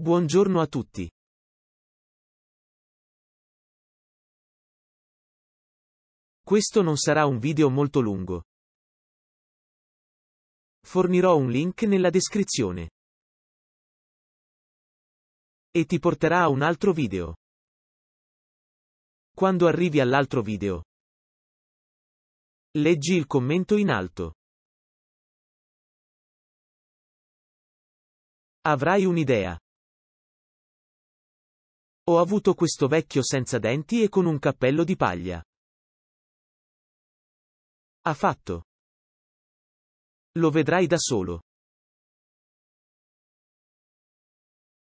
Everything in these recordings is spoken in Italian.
Buongiorno a tutti. Questo non sarà un video molto lungo. Fornirò un link nella descrizione. E ti porterà a un altro video. Quando arrivi all'altro video, leggi il commento in alto. Avrai un'idea. Ho avuto questo vecchio senza denti e con un cappello di paglia. Ha fatto. Lo vedrai da solo.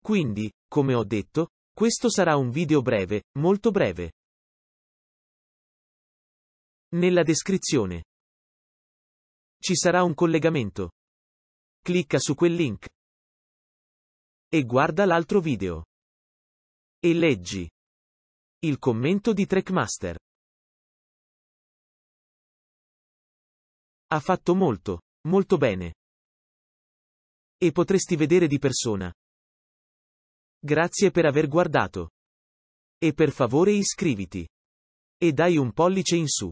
Quindi, come ho detto, questo sarà un video breve, molto breve. Nella descrizione. Ci sarà un collegamento. Clicca su quel link. E guarda l'altro video. E leggi. Il commento di Trackmaster. Ha fatto molto, molto bene. E potresti vedere di persona. Grazie per aver guardato. E per favore iscriviti. E dai un pollice in su.